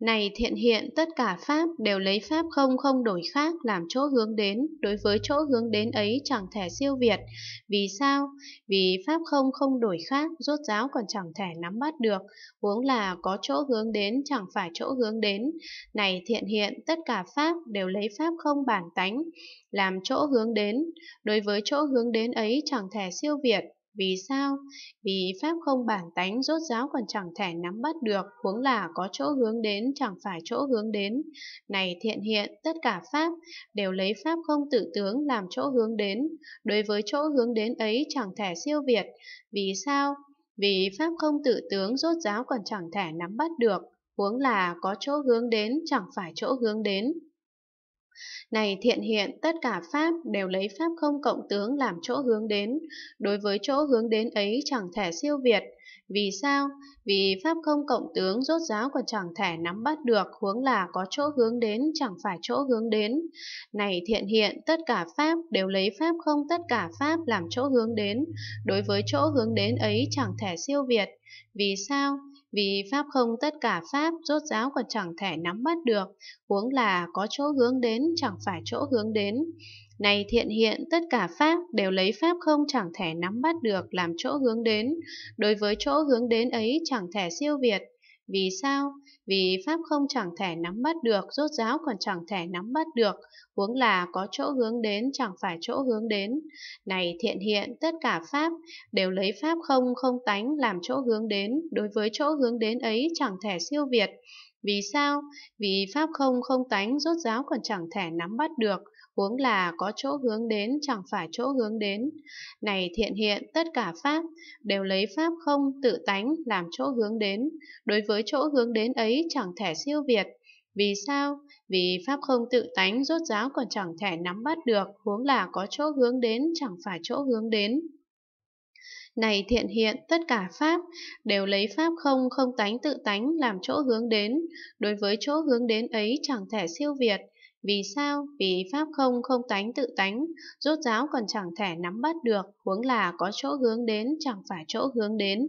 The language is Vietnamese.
Này thiện hiện, tất cả Pháp đều lấy Pháp không không đổi khác làm chỗ hướng đến, đối với chỗ hướng đến ấy chẳng thể siêu việt. Vì sao? Vì Pháp không không đổi khác, rốt giáo còn chẳng thể nắm bắt được, huống là có chỗ hướng đến chẳng phải chỗ hướng đến. Này thiện hiện, tất cả Pháp đều lấy Pháp không bản tánh, làm chỗ hướng đến, đối với chỗ hướng đến ấy chẳng thể siêu việt. Vì sao? Vì pháp không bản tánh rốt ráo còn chẳng thể nắm bắt được, huống là có chỗ hướng đến chẳng phải chỗ hướng đến. Này thiện hiện, tất cả pháp đều lấy pháp không tự tướng làm chỗ hướng đến, đối với chỗ hướng đến ấy chẳng thể siêu việt. Vì sao? Vì pháp không tự tướng rốt ráo còn chẳng thể nắm bắt được, huống là có chỗ hướng đến chẳng phải chỗ hướng đến. Này thiện hiện, tất cả pháp đều lấy pháp không cộng tướng làm chỗ hướng đến, đối với chỗ hướng đến ấy chẳng thể siêu việt. Vì sao? Vì pháp không cộng tướng rốt ráo còn chẳng thể nắm bắt được, huống là có chỗ hướng đến chẳng phải chỗ hướng đến. Này thiện hiện, tất cả pháp đều lấy pháp không tất cả pháp làm chỗ hướng đến, đối với chỗ hướng đến ấy chẳng thể siêu việt. Vì sao? Vì Pháp không tất cả Pháp rốt ráo còn chẳng thể nắm bắt được, huống là có chỗ hướng đến chẳng phải chỗ hướng đến. Này thiện hiện tất cả Pháp đều lấy Pháp không chẳng thể nắm bắt được làm chỗ hướng đến, đối với chỗ hướng đến ấy chẳng thể siêu việt, vì sao? Vì Pháp không chẳng thể nắm bắt được, rốt ráo còn chẳng thể nắm bắt được, huống là có chỗ hướng đến chẳng phải chỗ hướng đến. Này thiện hiện, tất cả Pháp đều lấy Pháp không không tánh làm chỗ hướng đến, đối với chỗ hướng đến ấy chẳng thể siêu việt. Vì sao? Vì pháp không không tánh rốt ráo còn chẳng thể nắm bắt được, huống là có chỗ hướng đến chẳng phải chỗ hướng đến. Này thiện hiện, tất cả pháp đều lấy pháp không tự tánh làm chỗ hướng đến, đối với chỗ hướng đến ấy chẳng thể siêu việt. Vì sao? Vì pháp không tự tánh rốt ráo còn chẳng thể nắm bắt được, huống là có chỗ hướng đến chẳng phải chỗ hướng đến. Này thiện hiện, tất cả Pháp đều lấy Pháp không không tánh tự tánh làm chỗ hướng đến. Đối với chỗ hướng đến ấy chẳng thể siêu việt. Vì sao? Vì Pháp không không tánh tự tánh, rốt ráo còn chẳng thể nắm bắt được, huống là có chỗ hướng đến chẳng phải chỗ hướng đến.